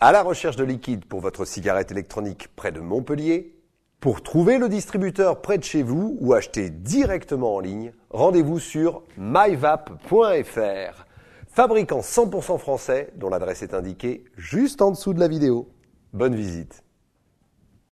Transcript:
À la recherche de liquide pour votre cigarette électronique près de Montpellier Pour trouver le distributeur près de chez vous ou acheter directement en ligne, rendez-vous sur myvap.fr, fabricant 100% français dont l'adresse est indiquée juste en dessous de la vidéo. Bonne visite